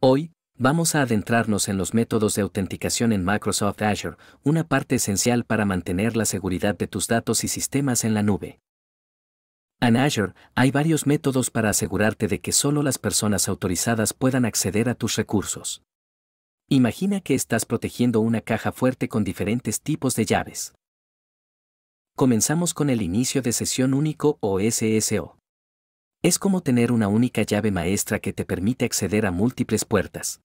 Hoy, vamos a adentrarnos en los métodos de autenticación en Microsoft Azure, una parte esencial para mantener la seguridad de tus datos y sistemas en la nube. En Azure hay varios métodos para asegurarte de que solo las personas autorizadas puedan acceder a tus recursos. Imagina que estás protegiendo una caja fuerte con diferentes tipos de llaves. Comenzamos con el inicio de sesión único o SSO. Es como tener una única llave maestra que te permite acceder a múltiples puertas.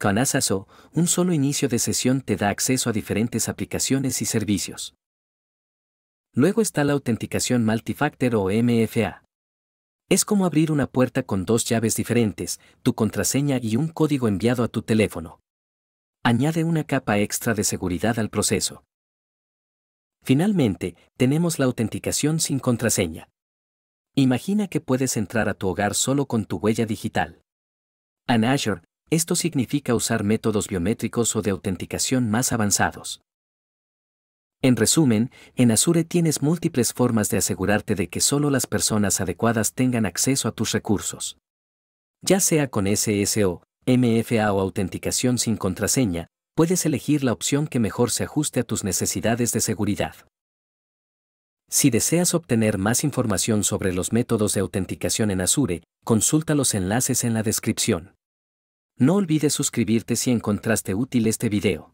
Con Asaso, un solo inicio de sesión te da acceso a diferentes aplicaciones y servicios. Luego está la autenticación multifactor o MFA. Es como abrir una puerta con dos llaves diferentes, tu contraseña y un código enviado a tu teléfono. Añade una capa extra de seguridad al proceso. Finalmente, tenemos la autenticación sin contraseña. Imagina que puedes entrar a tu hogar solo con tu huella digital. En Azure, esto significa usar métodos biométricos o de autenticación más avanzados. En resumen, en Azure tienes múltiples formas de asegurarte de que solo las personas adecuadas tengan acceso a tus recursos. Ya sea con SSO, MFA o autenticación sin contraseña, puedes elegir la opción que mejor se ajuste a tus necesidades de seguridad. Si deseas obtener más información sobre los métodos de autenticación en Azure, consulta los enlaces en la descripción. No olvides suscribirte si encontraste útil este video.